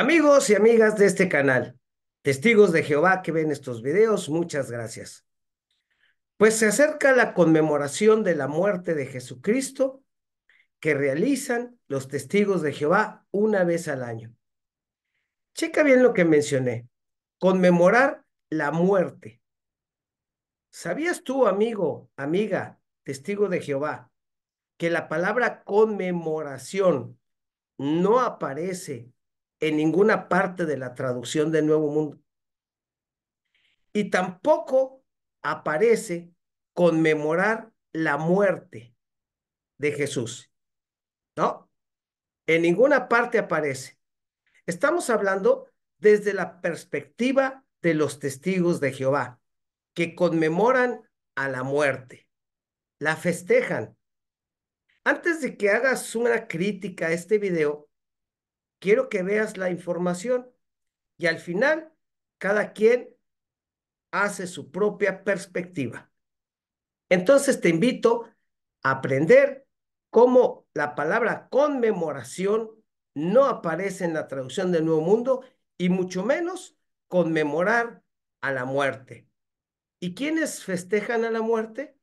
Amigos y amigas de este canal, testigos de Jehová que ven estos videos, muchas gracias. Pues se acerca la conmemoración de la muerte de Jesucristo que realizan los testigos de Jehová una vez al año. Checa bien lo que mencioné, conmemorar la muerte. ¿Sabías tú, amigo, amiga, testigo de Jehová, que la palabra conmemoración no aparece en ninguna parte de la traducción del Nuevo Mundo. Y tampoco aparece conmemorar la muerte de Jesús. ¿No? En ninguna parte aparece. Estamos hablando desde la perspectiva de los testigos de Jehová, que conmemoran a la muerte, la festejan. Antes de que hagas una crítica a este video, quiero que veas la información y al final cada quien hace su propia perspectiva. Entonces te invito a aprender cómo la palabra conmemoración no aparece en la traducción del Nuevo Mundo y mucho menos conmemorar a la muerte. ¿Y quiénes festejan a la muerte?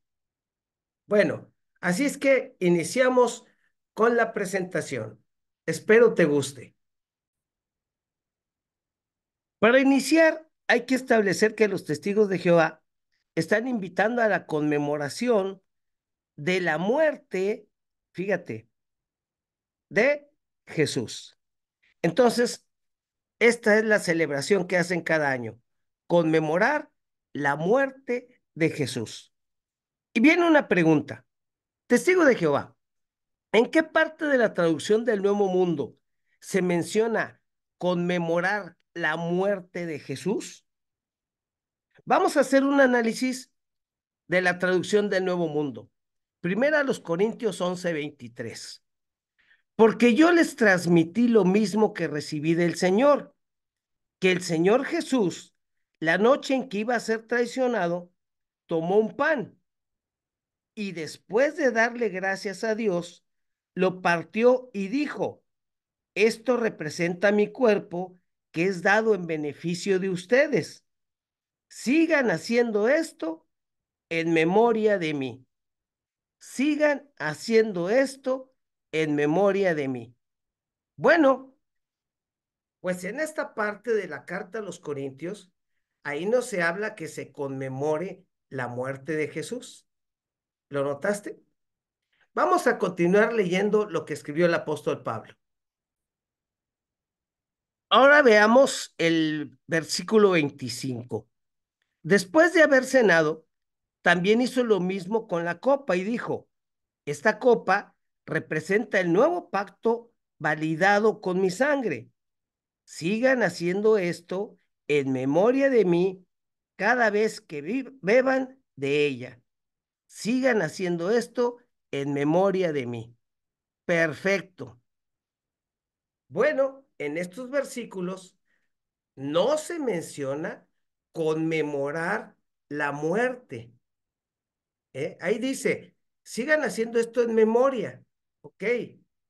Bueno, así es que iniciamos con la presentación. Espero te guste. Para iniciar, hay que establecer que los testigos de Jehová están invitando a la conmemoración de la muerte, fíjate, de Jesús. Entonces, esta es la celebración que hacen cada año, conmemorar la muerte de Jesús. Y viene una pregunta. Testigo de Jehová, ¿En qué parte de la traducción del Nuevo Mundo se menciona conmemorar la muerte de Jesús? Vamos a hacer un análisis de la traducción del Nuevo Mundo. Primera los Corintios 11, 23. Porque yo les transmití lo mismo que recibí del Señor, que el Señor Jesús, la noche en que iba a ser traicionado, tomó un pan y después de darle gracias a Dios, lo partió y dijo, esto representa mi cuerpo que es dado en beneficio de ustedes. Sigan haciendo esto en memoria de mí. Sigan haciendo esto en memoria de mí. Bueno, pues en esta parte de la carta a los Corintios, ahí no se habla que se conmemore la muerte de Jesús. ¿Lo notaste? Vamos a continuar leyendo lo que escribió el apóstol Pablo. Ahora veamos el versículo 25. Después de haber cenado, también hizo lo mismo con la copa y dijo, esta copa representa el nuevo pacto validado con mi sangre. Sigan haciendo esto en memoria de mí cada vez que beban de ella. Sigan haciendo esto en memoria de mí. Perfecto. Bueno, en estos versículos no se menciona conmemorar la muerte. ¿eh? Ahí dice, sigan haciendo esto en memoria. Ok,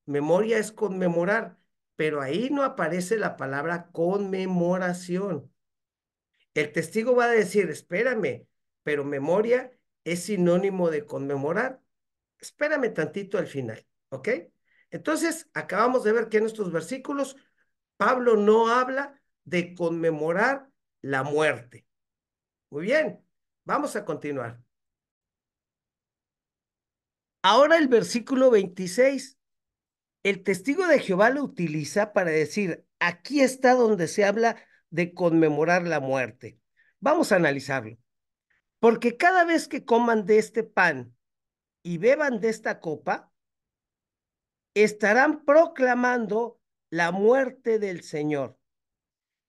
memoria es conmemorar, pero ahí no aparece la palabra conmemoración. El testigo va a decir, espérame, pero memoria es sinónimo de conmemorar espérame tantito al final, ¿ok? Entonces, acabamos de ver que en estos versículos Pablo no habla de conmemorar la muerte. Muy bien, vamos a continuar. Ahora el versículo 26. El testigo de Jehová lo utiliza para decir, aquí está donde se habla de conmemorar la muerte. Vamos a analizarlo. Porque cada vez que coman de este pan y beban de esta copa, estarán proclamando la muerte del Señor.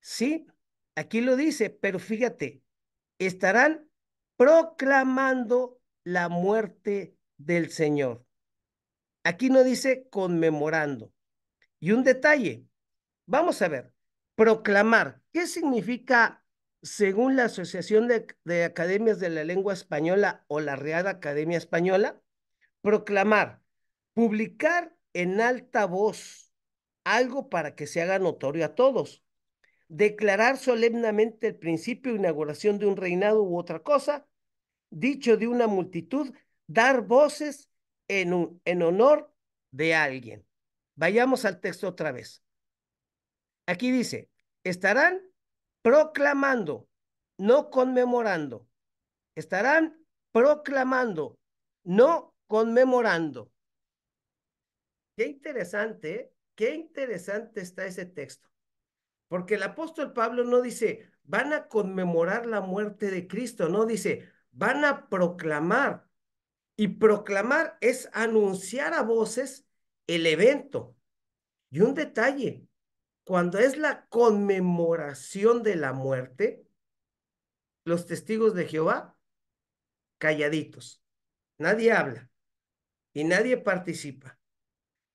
Sí, aquí lo dice, pero fíjate, estarán proclamando la muerte del Señor. Aquí no dice conmemorando. Y un detalle, vamos a ver, proclamar, ¿qué significa según la Asociación de, de Academias de la Lengua Española o la Real Academia Española? proclamar, publicar en alta voz algo para que se haga notorio a todos, declarar solemnemente el principio e inauguración de un reinado u otra cosa, dicho de una multitud, dar voces en, un, en honor de alguien. Vayamos al texto otra vez. Aquí dice, estarán proclamando, no conmemorando. Estarán proclamando, no conmemorando. Qué interesante, qué interesante está ese texto. Porque el apóstol Pablo no dice, van a conmemorar la muerte de Cristo, no dice, van a proclamar. Y proclamar es anunciar a voces el evento. Y un detalle, cuando es la conmemoración de la muerte, los testigos de Jehová, calladitos, nadie habla y nadie participa.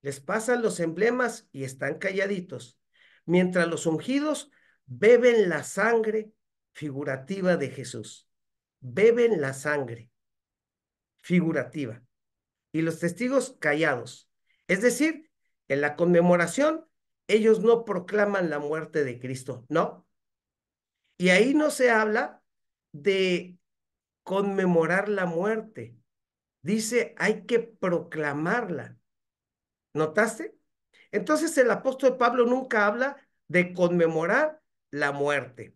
Les pasan los emblemas y están calladitos, mientras los ungidos beben la sangre figurativa de Jesús. Beben la sangre figurativa. Y los testigos callados. Es decir, en la conmemoración, ellos no proclaman la muerte de Cristo, no. Y ahí no se habla de conmemorar la muerte, dice, hay que proclamarla. ¿Notaste? Entonces el apóstol Pablo nunca habla de conmemorar la muerte.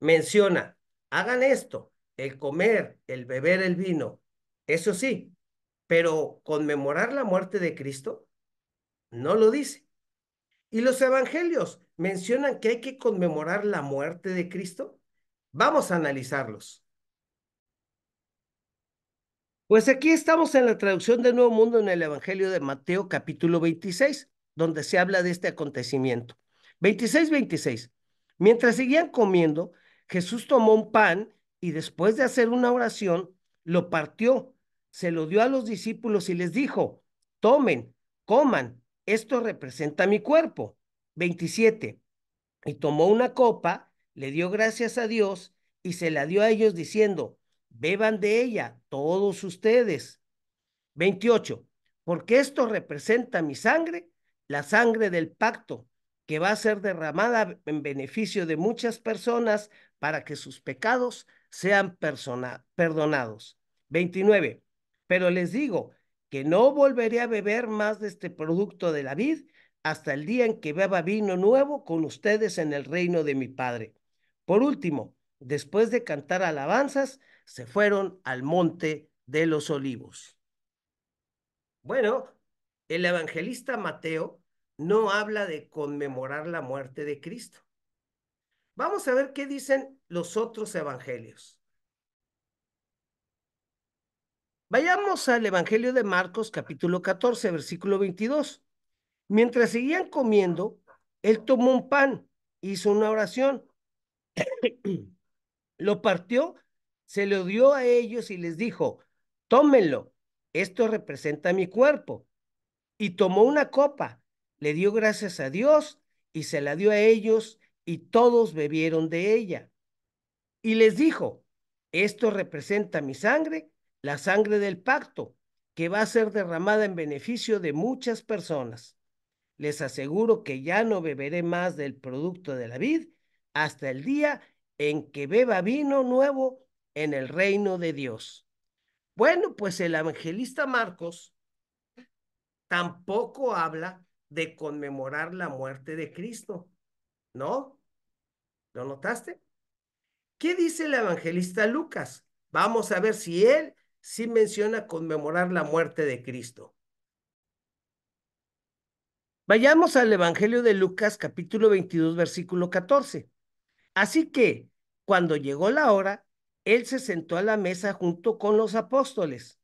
Menciona, hagan esto, el comer, el beber el vino, eso sí, pero conmemorar la muerte de Cristo no lo dice. Y los evangelios mencionan que hay que conmemorar la muerte de Cristo. Vamos a analizarlos. Pues aquí estamos en la traducción del Nuevo Mundo en el Evangelio de Mateo capítulo 26, donde se habla de este acontecimiento. 26, 26. Mientras seguían comiendo, Jesús tomó un pan y después de hacer una oración, lo partió, se lo dio a los discípulos y les dijo, tomen, coman, esto representa mi cuerpo. 27. Y tomó una copa, le dio gracias a Dios y se la dio a ellos diciendo, beban de ella todos ustedes. 28. Porque esto representa mi sangre, la sangre del pacto, que va a ser derramada en beneficio de muchas personas para que sus pecados sean perdonados. 29. Pero les digo que no volveré a beber más de este producto de la vid hasta el día en que beba vino nuevo con ustedes en el reino de mi Padre. Por último, después de cantar alabanzas, se fueron al monte de los olivos. Bueno, el evangelista Mateo no habla de conmemorar la muerte de Cristo. Vamos a ver qué dicen los otros evangelios. Vayamos al Evangelio de Marcos capítulo 14, versículo 22. Mientras seguían comiendo, él tomó un pan, hizo una oración lo partió, se lo dio a ellos y les dijo, tómenlo, esto representa mi cuerpo. Y tomó una copa, le dio gracias a Dios y se la dio a ellos y todos bebieron de ella. Y les dijo, esto representa mi sangre, la sangre del pacto, que va a ser derramada en beneficio de muchas personas. Les aseguro que ya no beberé más del producto de la vid hasta el día en que beba vino nuevo en el reino de Dios. Bueno, pues el evangelista Marcos tampoco habla de conmemorar la muerte de Cristo, ¿no? ¿Lo notaste? ¿Qué dice el evangelista Lucas? Vamos a ver si él sí menciona conmemorar la muerte de Cristo. Vayamos al Evangelio de Lucas capítulo 22 versículo 14. Así que, cuando llegó la hora, él se sentó a la mesa junto con los apóstoles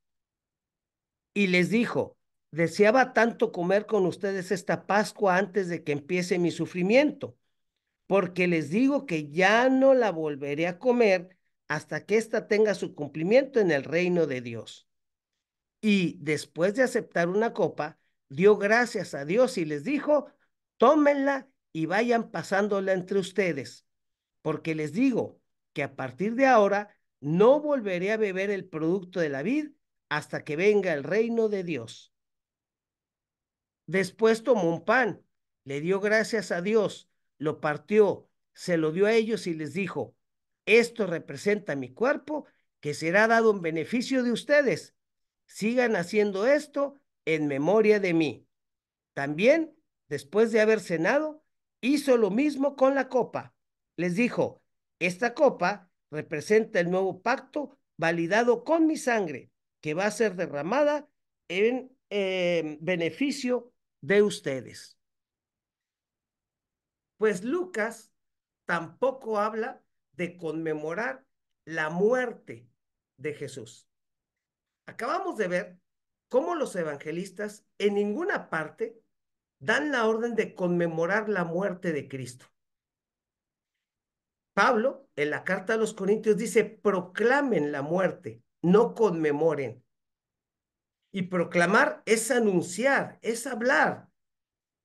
y les dijo, deseaba tanto comer con ustedes esta Pascua antes de que empiece mi sufrimiento, porque les digo que ya no la volveré a comer hasta que ésta tenga su cumplimiento en el reino de Dios. Y después de aceptar una copa, dio gracias a Dios y les dijo, tómenla y vayan pasándola entre ustedes porque les digo que a partir de ahora no volveré a beber el producto de la vid hasta que venga el reino de Dios. Después tomó un pan, le dio gracias a Dios, lo partió, se lo dio a ellos y les dijo, esto representa mi cuerpo que será dado en beneficio de ustedes. Sigan haciendo esto en memoria de mí. También, después de haber cenado, hizo lo mismo con la copa les dijo, esta copa representa el nuevo pacto validado con mi sangre, que va a ser derramada en eh, beneficio de ustedes. Pues Lucas tampoco habla de conmemorar la muerte de Jesús. Acabamos de ver cómo los evangelistas en ninguna parte dan la orden de conmemorar la muerte de Cristo. Pablo en la carta a los Corintios dice, proclamen la muerte, no conmemoren. Y proclamar es anunciar, es hablar.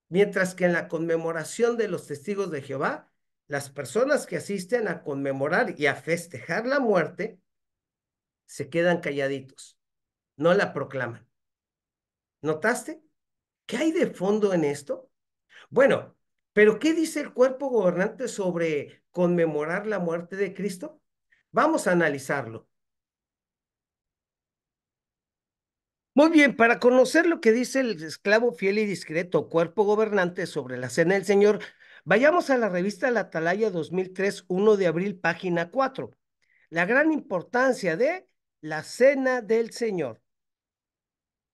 Mientras que en la conmemoración de los testigos de Jehová, las personas que asisten a conmemorar y a festejar la muerte se quedan calladitos, no la proclaman. ¿Notaste? ¿Qué hay de fondo en esto? Bueno, pero ¿qué dice el cuerpo gobernante sobre conmemorar la muerte de Cristo? Vamos a analizarlo. Muy bien, para conocer lo que dice el esclavo fiel y discreto cuerpo gobernante sobre la cena del Señor, vayamos a la revista La Atalaya 2003, 1 de abril, página 4. La gran importancia de la cena del Señor.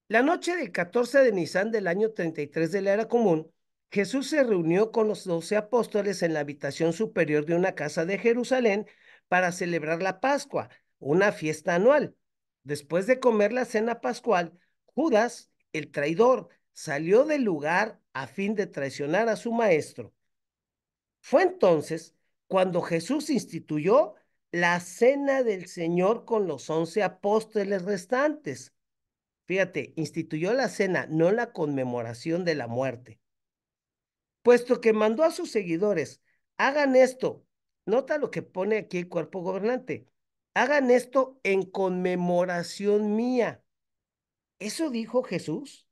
La noche del 14 de Nisan del año 33 de la era común, Jesús se reunió con los doce apóstoles en la habitación superior de una casa de Jerusalén para celebrar la Pascua, una fiesta anual. Después de comer la cena pascual, Judas, el traidor, salió del lugar a fin de traicionar a su maestro. Fue entonces cuando Jesús instituyó la cena del Señor con los once apóstoles restantes. Fíjate, instituyó la cena, no la conmemoración de la muerte puesto que mandó a sus seguidores, hagan esto. Nota lo que pone aquí el cuerpo gobernante. Hagan esto en conmemoración mía. ¿Eso dijo Jesús?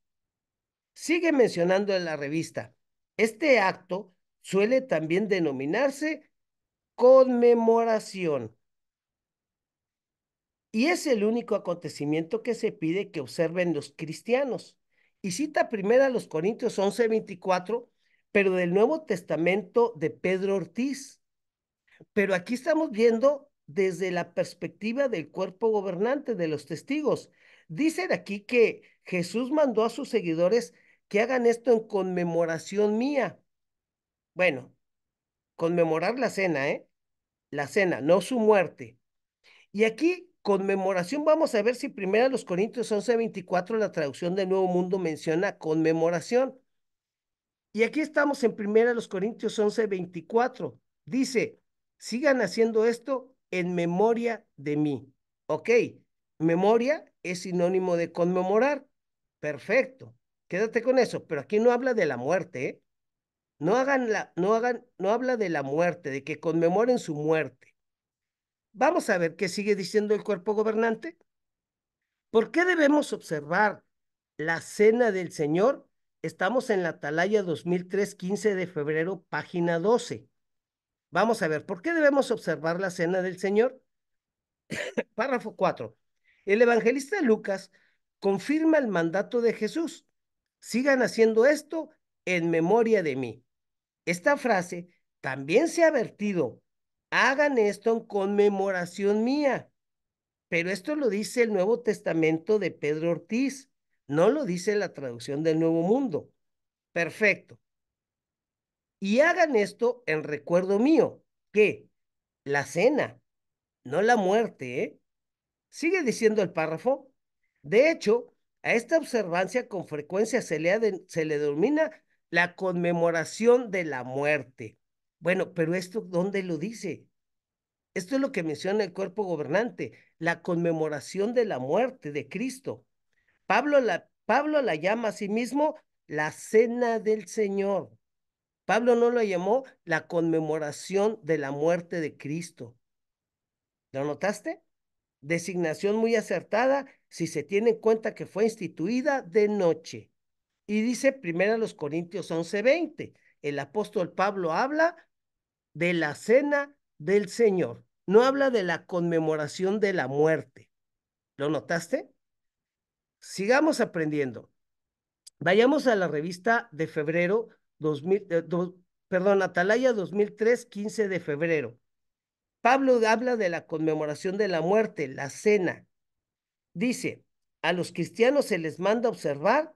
Sigue mencionando en la revista. Este acto suele también denominarse conmemoración. Y es el único acontecimiento que se pide que observen los cristianos. Y cita primero a los Corintios 11:24 pero del Nuevo Testamento de Pedro Ortiz. Pero aquí estamos viendo desde la perspectiva del cuerpo gobernante, de los testigos. Dicen aquí que Jesús mandó a sus seguidores que hagan esto en conmemoración mía. Bueno, conmemorar la cena, ¿eh? La cena, no su muerte. Y aquí, conmemoración, vamos a ver si primero los Corintios 11, 24, la traducción del Nuevo Mundo menciona conmemoración. Y aquí estamos en 1 Corintios 11, 24. Dice, sigan haciendo esto en memoria de mí. Ok, memoria es sinónimo de conmemorar. Perfecto, quédate con eso, pero aquí no habla de la muerte, ¿eh? No hagan la, no hagan, no habla de la muerte, de que conmemoren su muerte. Vamos a ver qué sigue diciendo el cuerpo gobernante. ¿Por qué debemos observar la cena del Señor Estamos en la Atalaya 2003, 15 de febrero, página 12. Vamos a ver, ¿por qué debemos observar la cena del Señor? Párrafo 4. El evangelista Lucas confirma el mandato de Jesús. Sigan haciendo esto en memoria de mí. Esta frase también se ha vertido. Hagan esto en conmemoración mía. Pero esto lo dice el Nuevo Testamento de Pedro Ortiz. No lo dice la traducción del Nuevo Mundo. Perfecto. Y hagan esto en recuerdo mío, que la cena, no la muerte, ¿eh? Sigue diciendo el párrafo. De hecho, a esta observancia con frecuencia se le, se le denomina la conmemoración de la muerte. Bueno, pero esto, ¿dónde lo dice? Esto es lo que menciona el cuerpo gobernante, la conmemoración de la muerte de Cristo. Pablo la, Pablo la llama a sí mismo la cena del Señor. Pablo no la llamó la conmemoración de la muerte de Cristo. ¿Lo notaste? Designación muy acertada si se tiene en cuenta que fue instituida de noche. Y dice primero los Corintios 11:20, el apóstol Pablo habla de la cena del Señor, no habla de la conmemoración de la muerte. ¿Lo notaste? Sigamos aprendiendo. Vayamos a la revista de febrero 2000, eh, perdón, Atalaya 2003, 15 de febrero. Pablo habla de la conmemoración de la muerte, la cena. Dice, a los cristianos se les manda observar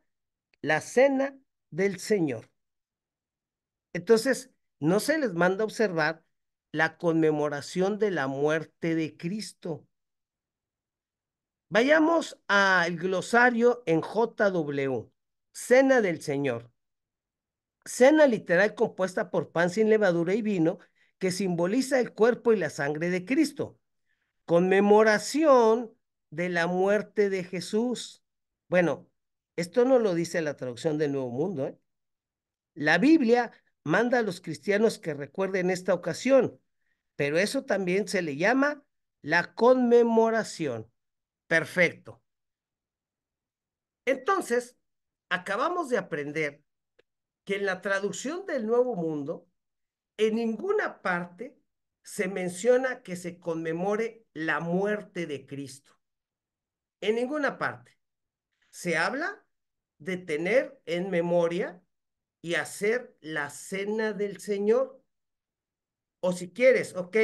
la cena del Señor. Entonces, no se les manda observar la conmemoración de la muerte de Cristo. Vayamos al glosario en JW, Cena del Señor. Cena literal compuesta por pan sin levadura y vino que simboliza el cuerpo y la sangre de Cristo. Conmemoración de la muerte de Jesús. Bueno, esto no lo dice la traducción del Nuevo Mundo. ¿eh? La Biblia manda a los cristianos que recuerden esta ocasión, pero eso también se le llama la conmemoración. Perfecto. Entonces, acabamos de aprender que en la traducción del Nuevo Mundo, en ninguna parte se menciona que se conmemore la muerte de Cristo. En ninguna parte. Se habla de tener en memoria y hacer la cena del Señor. O si quieres, ok,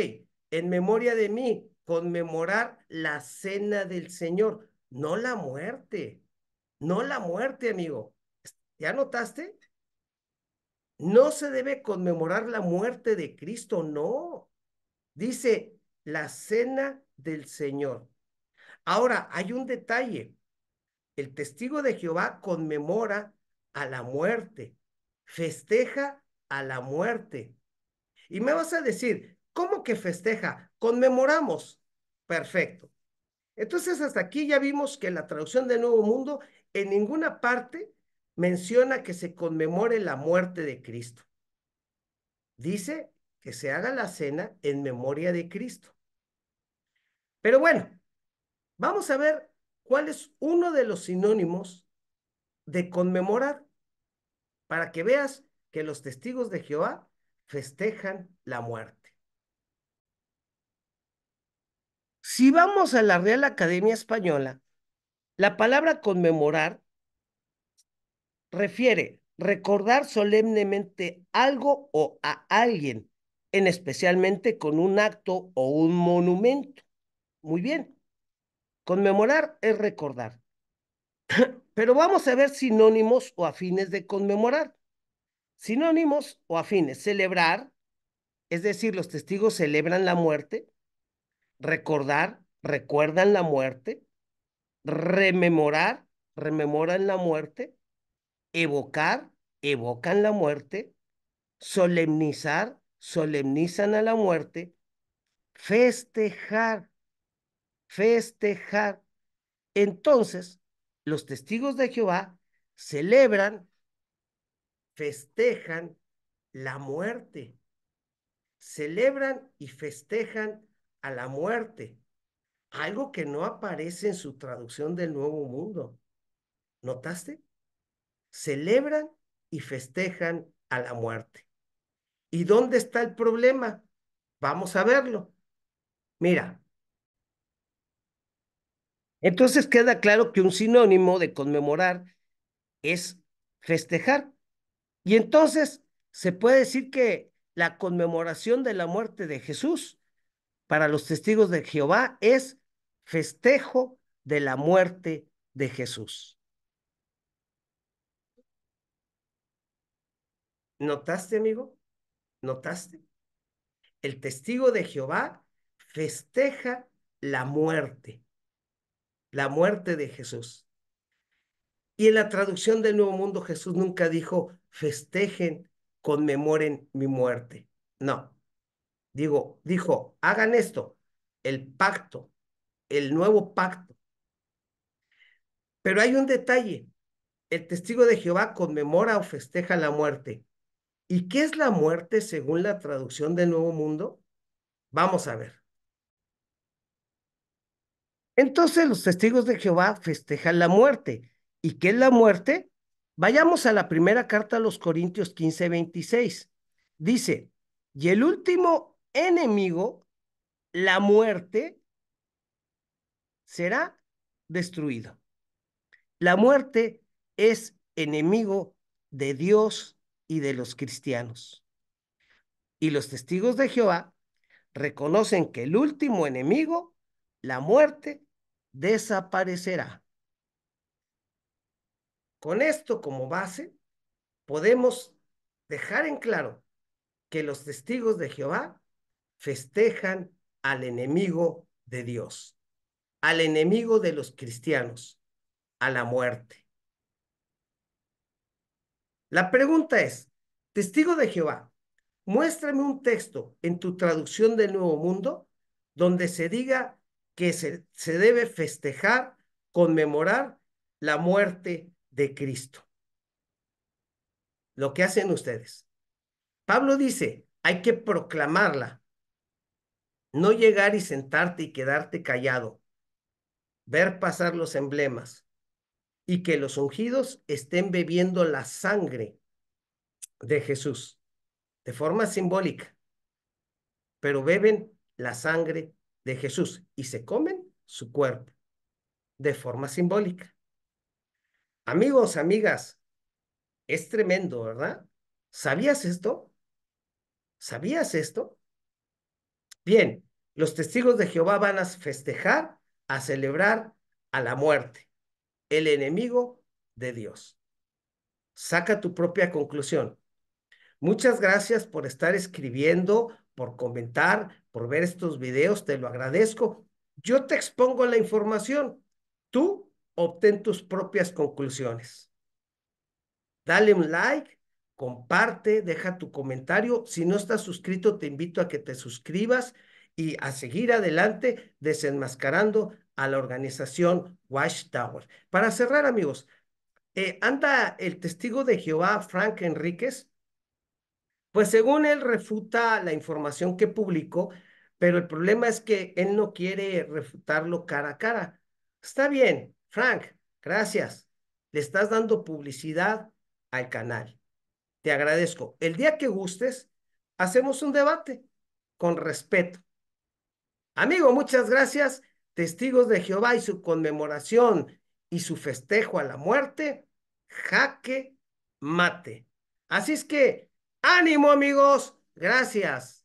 en memoria de mí, conmemorar la cena del Señor, no la muerte, no la muerte, amigo. ¿Ya notaste? No se debe conmemorar la muerte de Cristo, no. Dice la cena del Señor. Ahora, hay un detalle. El testigo de Jehová conmemora a la muerte, festeja a la muerte. Y me vas a decir, ¿Cómo que festeja? Conmemoramos. Perfecto. Entonces, hasta aquí ya vimos que la traducción de Nuevo Mundo en ninguna parte menciona que se conmemore la muerte de Cristo. Dice que se haga la cena en memoria de Cristo. Pero bueno, vamos a ver cuál es uno de los sinónimos de conmemorar para que veas que los testigos de Jehová festejan la muerte. Si vamos a la Real Academia Española, la palabra conmemorar refiere recordar solemnemente algo o a alguien, en especialmente con un acto o un monumento. Muy bien. Conmemorar es recordar. Pero vamos a ver sinónimos o afines de conmemorar. Sinónimos o afines. Celebrar, es decir, los testigos celebran la muerte recordar, recuerdan la muerte, rememorar, rememoran la muerte, evocar, evocan la muerte, solemnizar, solemnizan a la muerte, festejar, festejar. Entonces, los testigos de Jehová celebran, festejan la muerte, celebran y festejan a la muerte, algo que no aparece en su traducción del Nuevo Mundo. ¿Notaste? Celebran y festejan a la muerte. ¿Y dónde está el problema? Vamos a verlo. Mira. Entonces queda claro que un sinónimo de conmemorar es festejar. Y entonces se puede decir que la conmemoración de la muerte de Jesús para los testigos de Jehová es festejo de la muerte de Jesús. ¿Notaste, amigo? ¿Notaste? El testigo de Jehová festeja la muerte, la muerte de Jesús. Y en la traducción del Nuevo Mundo Jesús nunca dijo, festejen, conmemoren mi muerte. No, Digo, dijo, hagan esto, el pacto, el nuevo pacto. Pero hay un detalle. El testigo de Jehová conmemora o festeja la muerte. ¿Y qué es la muerte según la traducción del Nuevo Mundo? Vamos a ver. Entonces los testigos de Jehová festejan la muerte. ¿Y qué es la muerte? Vayamos a la primera carta a los Corintios 15, Dice, y el último enemigo, la muerte será destruido. La muerte es enemigo de Dios y de los cristianos. Y los testigos de Jehová reconocen que el último enemigo, la muerte, desaparecerá. Con esto como base, podemos dejar en claro que los testigos de Jehová festejan al enemigo de Dios, al enemigo de los cristianos, a la muerte. La pregunta es, testigo de Jehová, muéstrame un texto en tu traducción del Nuevo Mundo donde se diga que se, se debe festejar, conmemorar la muerte de Cristo. Lo que hacen ustedes. Pablo dice, hay que proclamarla, no llegar y sentarte y quedarte callado. Ver pasar los emblemas y que los ungidos estén bebiendo la sangre de Jesús de forma simbólica, pero beben la sangre de Jesús y se comen su cuerpo de forma simbólica. Amigos, amigas, es tremendo, ¿verdad? ¿Sabías esto? ¿Sabías esto? Bien, los testigos de Jehová van a festejar, a celebrar a la muerte, el enemigo de Dios. Saca tu propia conclusión. Muchas gracias por estar escribiendo, por comentar, por ver estos videos, te lo agradezco. Yo te expongo la información, tú obtén tus propias conclusiones. Dale un like, comparte, deja tu comentario. Si no estás suscrito, te invito a que te suscribas y a seguir adelante desenmascarando a la organización Watchtower. Para cerrar, amigos, eh, anda el testigo de Jehová, Frank Enríquez, pues según él refuta la información que publicó, pero el problema es que él no quiere refutarlo cara a cara. Está bien, Frank, gracias. Le estás dando publicidad al canal. Te agradezco. El día que gustes, hacemos un debate con respeto. Amigo, muchas gracias. Testigos de Jehová y su conmemoración y su festejo a la muerte, jaque mate. Así es que, ánimo amigos, gracias.